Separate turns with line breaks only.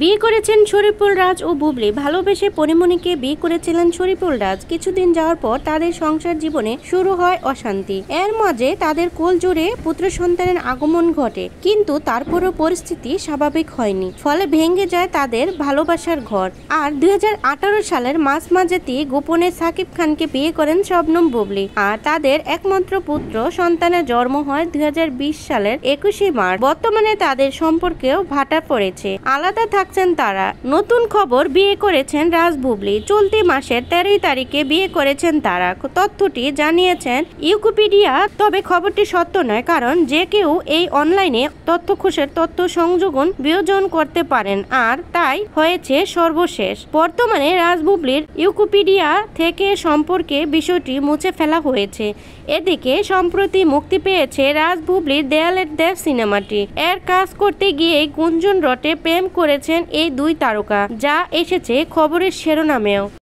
বিয়ে করেছেন শরীফুল রাজ ও বুবলি ভালোবেসে পরিমণিকে বিয়ে করেছিলেন শরীফুল রাজ কিছুদিন যাওয়ার পর তাদের সংসার জীবনে শুরু হয় অশান্তি এর মাঝে তাদের কোল জুড়ে পুত্র সন্তানের আগমন ঘটে কিন্তু তারপরও পরিস্থিতি স্বাভাবিক হয়নি ফলে ভেঙে যায় তাদের ভালোবাসার ঘর আর দুই সালের মাঝ মাঝেতেই গোপনে সাকিব খানকে বিয়ে করেন শবনম বুবলি আর তাদের একমাত্র পুত্র সন্তানের জন্ম হয় দুই সালের একুশে মার্চ বর্তমানে তাদের সম্পর্কেও ভাটা পড়েছে আলাদা থাকছেন তারা নতুন খবর বিয়ে করেছেন রাজ বুবলি চলতি মাসের তেরোই তারিখে বিয়ে করেছেন তারা তথ্যটি জানিয়েছেন ইউকোপিডিয়া তবে খবরটি সত্য নয় কারণ যে কেউ এই অনলাইনে তথ্যখোষের তথ্য সংযোজন বিয়োজন করতে পারেন আর তাই হয়েছে সর্বশেষ বর্তমানে রাজ বুবলির ইউকোপিডিয়া থেকে সম্পর্কে বিষয়টি মুছে ফেলা হয়েছে এদিকে সম্প্রতি মুক্তি পেয়েছে রাজ বুবলির দেয়ালের দেব সিনেমাটি এর কাজ করতে গিয়ে গুঞ্জন রটে প্রেম করেছে এই দুই তারকা যা এসেছে খবরের শিরোনামেও